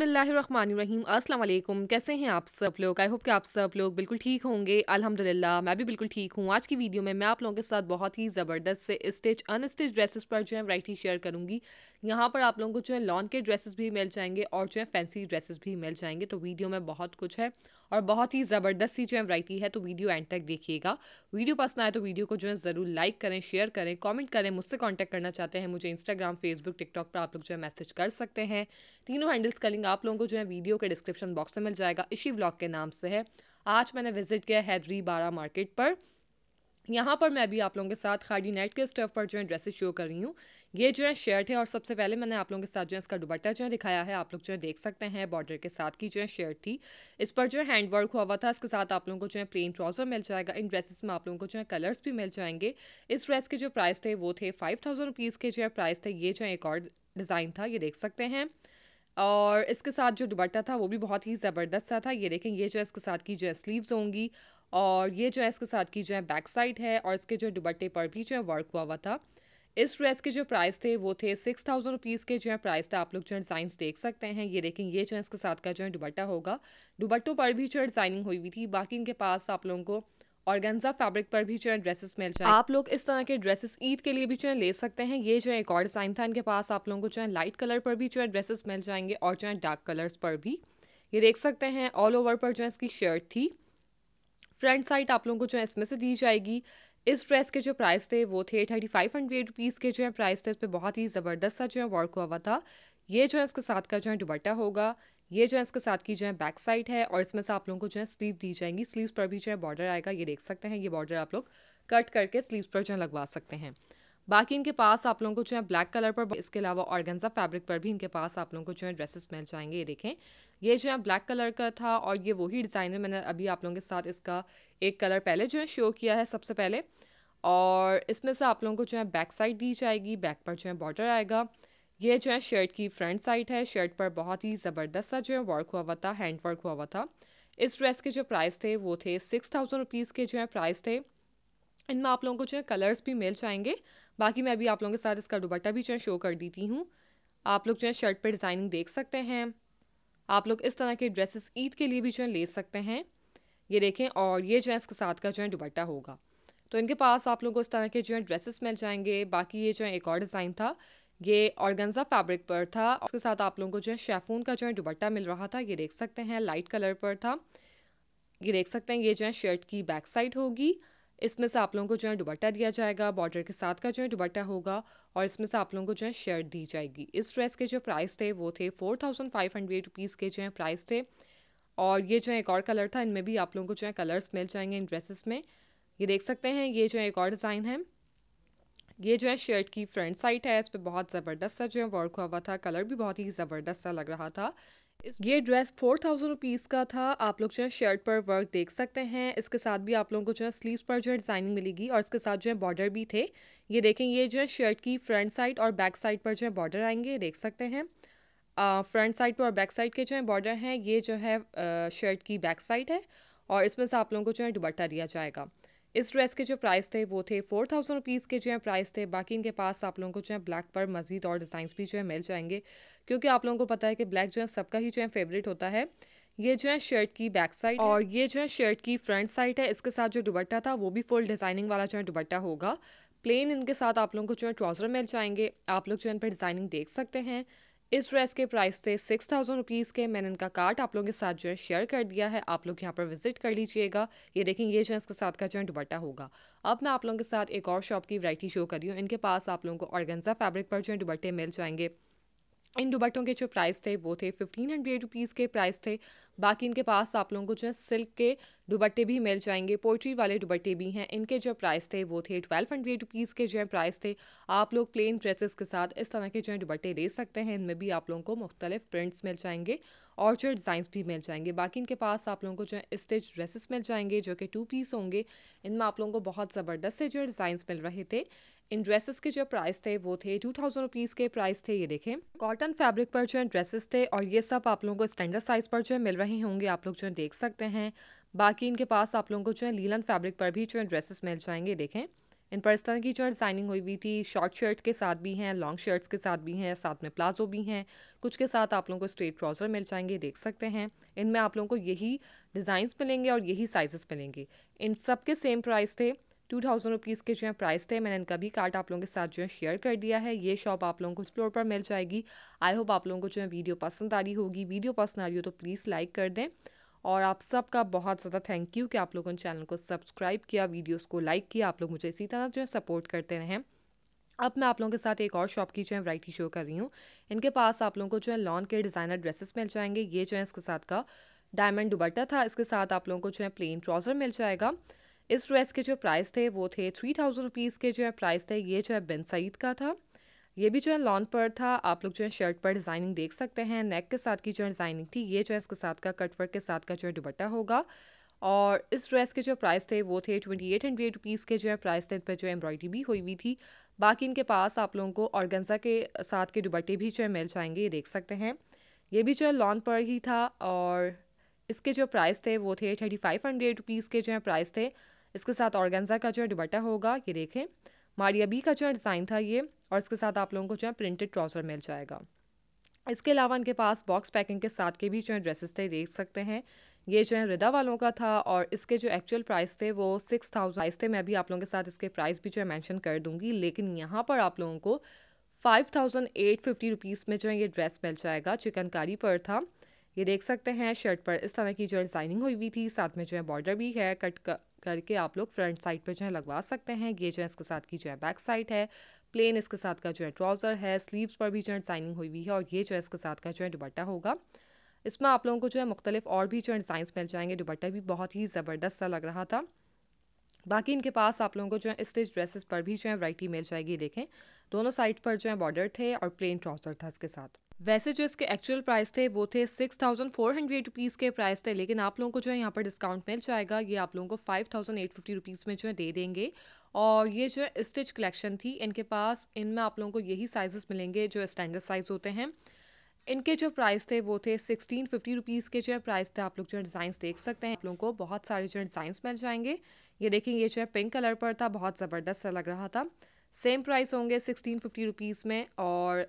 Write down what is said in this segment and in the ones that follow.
बिसमीम अस्सलाम कैसे हैं आप सब लोग आई होप कि आप सब लोग बिल्कुल ठीक होंगे अल्हम्दुलिल्लाह मैं भी बिल्कुल ठीक हूँ आज की वीडियो में मैं आप लोगों के साथ बहुत ही ज़बरदस्त से स्टिच अनस्टिच ड्रेसेस पर जो है वैरायटी शेयर करूँगी यहाँ पर आप लोगों को जो है लॉन के ड्रेसेस भी मिल जाएंगे और जो है फैंसी ड्रेसेस भी मिल जाएंगे तो वीडियो में बहुत कुछ है और बहुत ही ज़बरदस्त सी जो है वराइटी है तो वीडियो एंड तक देखिएगा वीडियो पसंद आए तो वीडियो को जो है ज़रूर लाइक करें शेयर करें कॉमेंट करें मुझसे कॉन्टैक्ट करना चाहते हैं मुझे इंस्टाग्राम फेसबुक टिकटॉक पर आप लोग जो है मैसेज कर सकते हैं तीनों हैंडल्स का लिंक आप लोगों को जो है वीडियो के डिस्क्रिप्शन बॉक्स में मिल जाएगा इसी ब्लॉग के नाम से है आज मैंने विजिट किया हैदरी बारा मार्केट पर यहाँ पर मैं अभी आप लोगों के साथ खाली नेट के स्टफ पर जो है ड्रेसेस शो कर रही हूँ ये जो है शर्ट है और सबसे पहले मैंने आप लोगों के साथ जो है इसका दुबट्टा जो है दिखाया है आप लोग जो है देख सकते हैं बॉर्डर के साथ की जो है शर्ट थी इस पर जो है हैंड वर्क हुआ हुआ था इसके साथ आप लोगों को जो है प्लेन ट्राउजर मिल जाएगा इन ड्रेसेस में आप लोगों को जो है कलर्स भी मिल जाएंगे इस ड्रेस के जो प्राइस थे वो थे फाइव थाउजेंड रुपीज़ के जो है प्राइस थे ये जो है एक और डिज़ाइन था ये देख सकते हैं और इसके साथ जो दुबट्टा था वो भी बहुत ही ज़बरदस्त सा था ये देखें ये जो है इसके साथ की जो है स्लीव्स होंगी और ये जो है इसके साथ की जो है बैक साइड है और इसके जो दुबट्टे पर भी जो है वर्क हुआ हुआ था इस ड्रेस के जो प्राइस थे वो थे सिक्स थाउजेंड रुपीज़ के जो है प्राइस था आप लोग जो है देख सकते हैं ये देखें ये जो है इसके साथ का जो है दुबट्टा होगा दुबट्टों पर भी जो डिज़ाइनिंग हुई हुई थी बाकी इनके पास आप लोगों को ऑर्गेन्जा फैब्रिक पर भी जो है ड्रेसेस मिल जाए आप लोग इस तरह के ड्रेसेस ईद के लिए भी जो है ले सकते हैं ये जो है एक और डिज़ाइन था इनके पास आप लोगों को जो है लाइट कलर पर भी जो है ड्रेसेस मिल जाएंगे और जो है डार्क कलर्स पर भी ये देख सकते हैं ऑल ओवर पर जो है इसकी शर्ट थी फ्रंट साइड आप लोगों को जो है इसमें से दी जाएगी इस ड्रेस के जो प्राइस थे वो थे थर्टी फाइव हंड्रेड रुपीज़ के जो है प्राइस थे इस पर बहुत ही ज़बरदस्त सा जो है वर्क हुआ था ये जो है इसके साथ का जो है दुबट्टा होगा ये जो है इसके साथ की जो है बैक साइड है और इसमें से आप लोगों को जो है स्लीव दी जाएंगी स्लीव्स पर भी जो है बॉर्डर आएगा ये देख सकते हैं ये बॉर्डर आप लोग कट करके स्लीव्स पर जो है लगवा सकते हैं बाकी इनके पास आप लोगों को जो है ब्लैक कलर पर इसके अलावा ऑर्गेंजा फैब्रिक पर भी इनके पास आप लोगों को जो है ड्रेसेस मिल जाएंगे ये देखें ये जो है ब्लैक कलर का था और ये वही डिज़ाइन है मैंने अभी आप लोगों के साथ इसका एक कलर पहले जो है शो किया है सबसे पहले और इसमें से आप लोगों को जो है बैक साइड दी जाएगी बैक पर जो है बॉर्डर आएगा ये जो है शर्ट की फ्रंट साइड है शर्ट पर बहुत ही ज़बरदस्त सा जो है वर्क हुआ हुआ था हैंड वर्क हुआ हुआ था इस ड्रेस के जो प्राइस थे वो थे सिक्स थाउजेंड रुपीज़ के जो है प्राइस थे इनमें आप लोगों को जो है कलर्स भी मिल जाएंगे बाकी मैं अभी आप लोगों के साथ इसका दुबट्टा भी जो है शो कर देती हूँ आप लोग जो है शर्ट पर डिज़ाइनिंग देख सकते हैं आप लोग इस तरह के ड्रेसेस ईद के लिए भी जो है ले सकते हैं ये देखें और ये जो है इसके साथ का जो है दुबट्टा होगा तो इनके पास आप लोगों को इस तरह के जो है ड्रेसेस मिल जाएंगे बाकी ये जो है एक और डिज़ाइन था ये ऑर्गेंजा फैब्रिक पर था उसके साथ आप लोगों को जो है शेफून का जो है दुबट्टा मिल रहा था ये देख सकते हैं लाइट कलर पर था ये देख सकते हैं ये जो है शर्ट की बैक साइड होगी इसमें से आप लोगों को जो है दुबट्टा दिया जाएगा बॉर्डर के साथ का जो है दुबट्टा होगा और इसमें से आप लोगों को जो है शर्ट दी जाएगी इस ड्रेस के जो प्राइस थे वो थे four thousand five hundred rupees के जो है प्राइस थे और ये जो है एक और कलर था इनमें भी आप लोगों को जो है कलर्स मिल जाएंगे इन ड्रेसेस में ये देख सकते हैं ये जो है एक और डिज़ाइन है ये जो है शर्ट की फ्रंट साइड है इस पर बहुत ज़बरदस्त सा जो है वर्क हुआ हुआ था कलर भी बहुत ही ज़बरदस्त सा लग रहा था इस ये ड्रेस फोर थाउजेंड रुपीज़ का था आप लोग जो है शर्ट पर वर्क देख सकते हैं इसके साथ भी आप लोगों को जो है स्लीव्स पर जो है डिज़ाइनिंग मिलेगी और इसके साथ जो है बॉर्डर भी थे ये देखें ये जो है शर्ट की फ्रंट साइड और बैक साइड पर जो है बॉर्डर आएंगे देख सकते हैं फ्रंट साइड पर और बैक साइड के जो है बॉर्डर हैं ये जो है शर्ट की बैक साइड है और इसमें से आप लोगों को जो है दुबट्टा दिया जाएगा इस ड्रेस के जो प्राइस थे वो थे फोर थाउजेंड रुपीज़ के जो है प्राइस थे बाकी इनके पास आप लोगों को जो है ब्लैक पर मजीद और डिज़ाइंस भी जो है मिल जाएंगे क्योंकि आप लोगों को पता है कि ब्लैक जो है सबका ही जो है फेवरेट होता है ये जो है शर्ट की बैक साइड और ये जो है शर्ट की फ्रंट साइड है इसके साथ जो दुबट्टा था वो भी फुल डिज़ाइनिंग वाला जो है दुबट्टा होगा प्लेन इनके साथ आप लोगों को जो है ट्राउज़र मिल जाएंगे आप लोग जो है इन पर डिज़ाइनिंग देख सकते हैं इस ड्रेस के प्राइस थे सिक्स थाउजेंड रुपीज़ के मैंने इनका कार्ट आप लोगों के साथ जो है शेयर कर दिया है आप लोग यहाँ पर विजिट कर लीजिएगा ये देखें ये जो है इसके साथ का जो दुबट्टा होगा अब मैं आप लोगों के साथ एक और शॉप की वरायटी शो कर रही हूँ इनके पास आप लोगों को ऑर्गेंजा फैब्रिक पर जो है मिल जाएंगे इन दुबट्टों के जो प्राइस थे वो थे फिफ्टीन हंड्रेड रुपीज़ के प्राइस थे बाकी इनके पास आप लोगों को जो है सिल्क के दुबट्टे भी मिल जाएंगे पोइट्री वाले दुबट्टे भी हैं इनके जो प्राइस थे वो थे ट्वेल्व हंड्रेड रुपीज़ के जो प्राइस थे आप लोग प्लेन ड्रेसेस के साथ इस तरह के जो है दुबट्टे ले सकते हैं इनमें भी आप लोगों को मुख्तलिफ प्रिंट्स मिल जाएंगे और जो डिज़ाइंस भी मिल जाएंगे बाकी इनके पास आप लोगों को जो है स्टिच ड्रेसेस मिल जाएंगे जो कि टू पीस होंगे इनमें आप लोगों को बहुत ज़बरदस्त से जो डिज़ाइंस मिल रहे थे इन ड्रेसेस के जो प्राइस थे वो थे टू थाउजेंड रुपीज़ के प्राइस थे ये देखें कॉटन फैब्रिक पर जो है ड्रेसेस थे और ये सब आप लोगों को स्टैंडर्ड साइज़ पर जो है मिल रहे होंगे आप लोग जो है देख सकते हैं बाकी इनके पास आप लोगों को जो है लीलन फैब्रिक पर भी जो है ड्रेसेस मिल जाएंगे देखें इन पर इस तरह की जो डिज़ाइनिंग हुई हुई थी शॉर्ट शर्ट के साथ भी हैं लॉन्ग शर्ट्स के साथ भी हैं साथ में प्लाजो भी हैं कुछ के साथ आप लोगों को स्ट्रेट ट्राउज़र मिल जाएंगे देख सकते हैं इनमें आप लोगों को यही डिज़ाइंस मिलेंगे और यही साइजेस मिलेंगे इन सब के सेम प्राइस थे टू थाउजेंड रुपीज़ के जो है प्राइस थे मैंने इनका भी कार्ट आप लोगों के साथ जो है शेयर कर दिया है ये शॉप आप लोगों को फ्लोर पर मिल जाएगी आई होप आप लोगों को जो है वीडियो पसंद आ रही होगी वीडियो पसंद आ रही हो तो प्लीज़ लाइक कर दें और आप सबका बहुत ज़्यादा थैंक यू कि आप लोगों ने चैनल को सब्सक्राइब किया वीडियोज़ को लाइक किया आप लोग मुझे इसी तरह जो है सपोर्ट करते रहें अब मैं आप लोगों के साथ एक और शॉप की जो है वैरायटी शो कर रही हूँ इनके पास आप लोगों को जो है लॉन के डिज़ाइनर ड्रेसेस मिल जाएंगे ये जो है इसके साथ का डायमंड दुबट्टा था इसके साथ आप लोगों को जो है प्लेन ट्राउज़र मिल जाएगा इस ड्रेस के जो प्राइस थे वो थे थ्री थाउजेंड रुपीज़ के जो है प्राइस थे ये जो है बिन सईद का था ये भी जो है लॉन पर था आप लोग जो है शर्ट पर डिज़ाइनिंग देख सकते हैं नेक के साथ की जो डिज़ाइनिंग थी ये जो है इसके साथ का कटवर्क के साथ का जो है दुबट्टा होगा और इस ड्रेस के जो प्राइस थे वो थे ट्वेंटी एट हंड्रेड रुपीज़ के जो है प्राइस थे इन पर जो एम्ब्रॉयडरी भी हुई हुई थी बाकी इनके पास आप लोगों को ऑर्गेन्जा के साथ के दुबट्टे भी जो है मिल जाएंगे ये देख सकते हैं ये भी जो है लॉन पर ही था और इसके जो प्राइस थे वो थे थर्टी फाइव हंड्रेड रुपीज़ के जो है प्राइस थे इसके साथ ऑर्गेंजा का जो है दुबट्टा होगा ये देखें मारिया बी का जो है डिज़ाइन था ये और इसके साथ आप लोगों को जो है प्रिंटेड ट्राउज़र मिल जाएगा इसके अलावा इनके पास बॉक्स पैकिंग के साथ के भी जो है ड्रेसेस थे देख सकते हैं ये जो है रिदा वालों का था और इसके जो एक्चुअल प्राइस थे वो सिक्स थाउजेंड प्राइस थे मैं भी आप लोगों के साथ इसके प्राइस भी जो है मेंशन कर दूंगी लेकिन यहाँ पर आप लोगों को five thousand eight fifty rupees में जो है ये ड्रेस मिल जाएगा चिकनकारी पर था ये देख सकते हैं शर्ट पर इस तरह की जो है डिजाइनिंग हुई हुई थी साथ में जो है बॉर्डर भी है कट कर, करके आप लोग फ्रंट साइड पर जो है लगवा सकते हैं ये जो है इसके साथ की जो है बैक साइड है प्लेन इसके साथ का जो है ट्राउज़र है स्लीव्स पर भी जो है डिजाइनिंग हुई हुई है और ये जो है इसके साथ का जो है दुबट्टा होगा इसमें आप लोगों को जो है मुख्तलिफ और भी जो है मिल जाएंगे दुबट्टा भी बहुत ही ज़बरदस्त सा लग रहा था बाकी इनके पास आप लोगों को जो है स्टेज ड्रेसेस पर भी जो है वराइटी मिल जाएगी देखें दोनों साइड पर जो है बॉर्डर थे और प्लेन ट्राउजर था इसके साथ वैसे जो इसके एक्चुअल प्राइस थे वो थे six thousand four hundred rupees के प्राइस थे लेकिन आप लोगों को जो है यहाँ पर डिस्काउंट मिल जाएगा ये आप लोगों को five thousand eight fifty rupees में जो है दे देंगे और ये जो है स्टिच कलेक्शन थी इनके पास इनमें आप लोगों को यही साइजेस मिलेंगे जो स्टैंडर्ड साइज़ होते हैं इनके जो प्राइस थे वो थे सिक्सटीन फिफ्टी रुपीज़ के जो है प्राइस थे आप लोग जो है डिज़ाइंस देख सकते हैं आप लोगों को बहुत सारे जो है डिज़ाइंस मिल जाएंगे ये देखें ये जो है पिंक कलर पर था बहुत ज़बरदस्त लग रहा था सेम प्राइस होंगे सिक्सटीन फिफ्टी रुपीज़ में और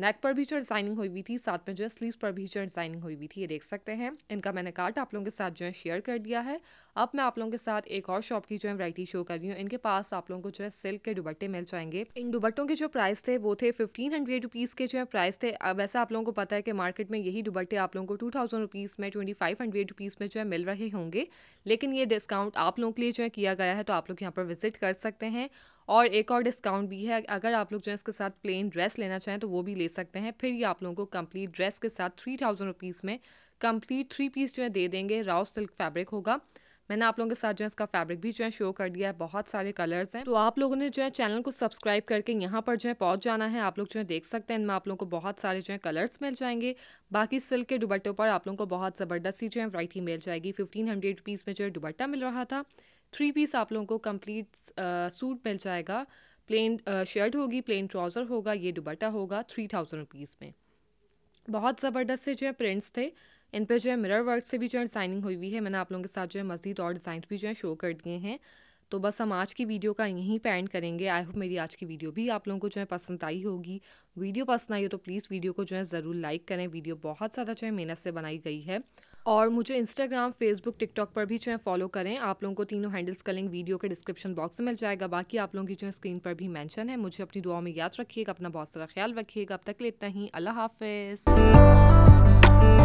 नेक पर भी जो डिज़ाइनिंग हुई हुई थी साथ में जो है स्लीव पर भी जो डिज़ाइनिंग हुई हुई थी ये देख सकते हैं इनका मैंने कार्ड आप लोगों के साथ जो है शेयर कर दिया है अब मैं आप लोगों के साथ एक और शॉप की जो है वरायटी शो कर रही हूँ इनके पास आप लोगों को जो है सिल्क के दुबट्टे मिल जाएंगे इन दुबट्टों के जो प्राइस थे वो थे फिफ्टीन हंड्रेड रुपीज़ के जो है प्राइस थे वैसे आप लोगों को पता है कि मार्केट में यही दुबट्टे आप लोगों को टू थाउजेंड रुपीज़ में ट्वेंटी फाइव हंड्रेड रुपीज़ में जो है मिल रहे होंगे लेकिन ये डिस्काउंट आप लोगों के लिए जो है किया गया है तो आप लोग यहाँ पर विजिट कर सकते हैं और एक और डिस्काउंट भी है अगर आप लोग जो है इसके साथ प्लेन ड्रेस लेना चाहें तो वो भी ले सकते हैं फिर ये आप लोगों को कंप्लीट ड्रेस के साथ थ्री थाउजेंड रुपीज़ में कंप्लीट थ्री पीस जो है दे देंगे राव सिल्क फैब्रिक होगा मैंने आप लोगों के साथ जो है इसका फैब्रिक भी जो है शो कर दिया है बहुत सारे कलर्स हैं तो आप लोगों ने जो है चैनल को सब्सक्राइब करके यहाँ पर जो है पहुँच जाना है आप लोग जो है देख सकते हैं इनमें आप लोगों को बहुत सारे जो है कलर्स मिल जाएंगे बाकी सिल्क के दुबट्टों पर आप लोगों को बहुत ज़बरदस्ती जो है वराइटी मिल जाएगी फिफ्टीन हंड्रेड रुपीज़ में जो है दुबट्टा मिल रहा था थ्री पीस आप लोगों को कंप्लीट सूट uh, मिल जाएगा प्लेन शर्ट uh, होगी प्लेन ट्राउज़र होगा ये दुबट्टा होगा थ्री थाउजेंड रुपीज़ में बहुत ज़बरदस्त से जो है प्रिंट्स थे इन पर जो है मिरर वर्क से भी जो है डिज़ाइनिंग हुई हुई है मैंने आप लोगों के साथ जो है मज़ीद और डिज़ाइन भी जो है शो कर दिए हैं तो बस हम आज की वीडियो का यहीं पे एंड करेंगे आई होप मेरी आज की वीडियो भी आप लोगों को जो है पसंद आई होगी वीडियो पसंद आई हो तो प्लीज़ वीडियो को जो है ज़रूर लाइक करें वीडियो बहुत ज़्यादा जो है मेहनत से बनाई गई है और मुझे इंस्टाग्राम फेसबुक टिकटॉक पर भी जो है फॉलो करें आप लोगों को तीनों हैंडल्स का लिंक वीडियो के डिस्क्रिप्शन बॉक्स में मिल जाएगा बाकी आप लोगों की जो है स्क्रीन पर भी मैंशन है मुझे अपनी दुआओं में याद रखिएगा अपना बहुत सारा ख्याल रखिएगा अब तक लेता ही अल्लाह हाफिज़